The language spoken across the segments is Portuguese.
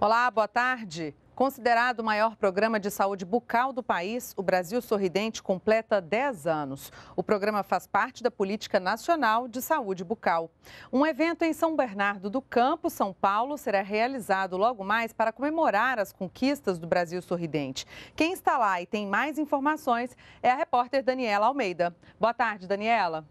Olá, boa tarde. Considerado o maior programa de saúde bucal do país, o Brasil Sorridente completa 10 anos. O programa faz parte da Política Nacional de Saúde Bucal. Um evento em São Bernardo do Campo, São Paulo, será realizado logo mais para comemorar as conquistas do Brasil Sorridente. Quem está lá e tem mais informações é a repórter Daniela Almeida. Boa tarde, Daniela.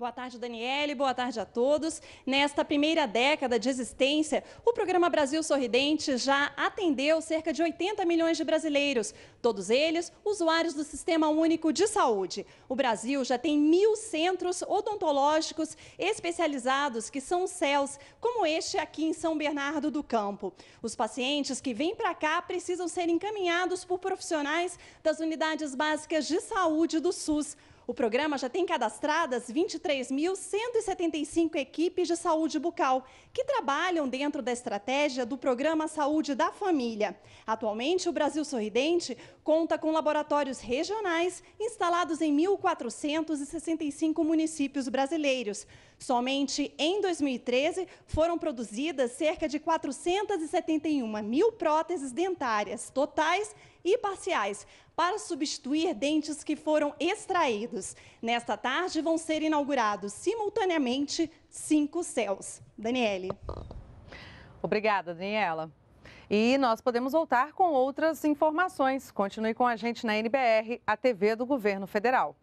Boa tarde, Daniele. Boa tarde a todos. Nesta primeira década de existência, o programa Brasil Sorridente já atendeu cerca de 80 milhões de brasileiros, todos eles usuários do Sistema Único de Saúde. O Brasil já tem mil centros odontológicos especializados, que são céus, como este aqui em São Bernardo do Campo. Os pacientes que vêm para cá precisam ser encaminhados por profissionais das unidades básicas de saúde do SUS. O programa já tem cadastradas 23.175 equipes de saúde bucal, que trabalham dentro da estratégia do Programa Saúde da Família. Atualmente, o Brasil Sorridente conta com laboratórios regionais instalados em 1.465 municípios brasileiros. Somente em 2013 foram produzidas cerca de 471 mil próteses dentárias totais e parciais para substituir dentes que foram extraídos. Nesta tarde vão ser inaugurados simultaneamente cinco céus. Daniele. Obrigada, Daniela. E nós podemos voltar com outras informações. Continue com a gente na NBR, a TV do Governo Federal.